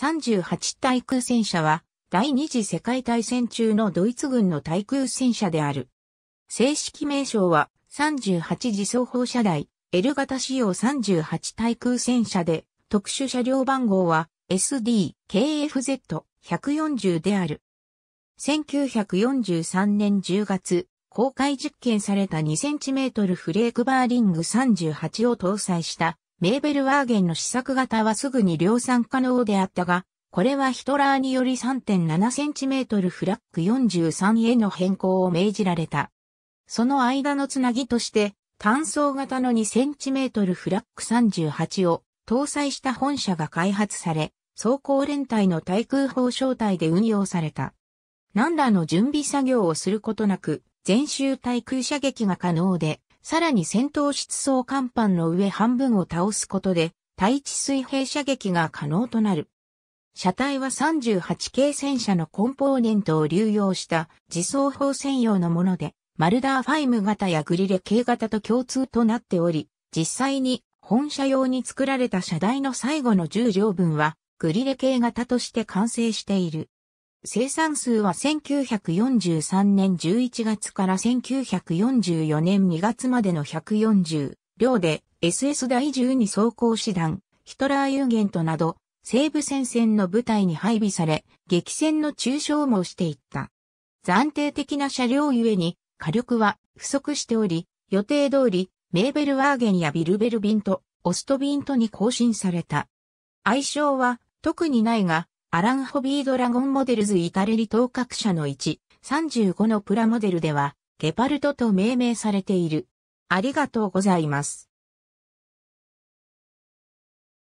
38対空戦車は、第二次世界大戦中のドイツ軍の対空戦車である。正式名称は、38次総砲車台、L 型仕様38対空戦車で、特殊車両番号は SD-KFZ140 である。1943年10月、公開実験された2トルフレークバーリング38を搭載したメーベルワーゲンの試作型はすぐに量産可能であったが、これはヒトラーにより 3.7cm フラッグ43への変更を命じられた。その間のつなぎとして、単層型の 2cm フラッグ38を搭載した本社が開発され、装甲連隊の対空砲小隊で運用された。何らの準備作業をすることなく、全周対空射撃が可能で、さらに戦闘室層甲板の上半分を倒すことで、対地水平射撃が可能となる。車体は38系戦車のコンポーネントを流用した自走砲専用のもので、マルダーファイム型やグリレ系型と共通となっており、実際に本車用に作られた車台の最後の10両分は、グリレ系型として完成している。生産数は1943年11月から1944年2月までの140両で SS 第12装甲師団、ヒトラーユーゲントなど西部戦線の部隊に配備され、激戦の中傷もしていった。暫定的な車両ゆえに火力は不足しており、予定通りメーベルワーゲンやビルベルビント、オストビントに更新された。愛称は特にないが、アラン・ホビードラゴンモデルズ・イタレリ当確社の1、35のプラモデルでは、ゲパルトと命名されている。ありがとうございます。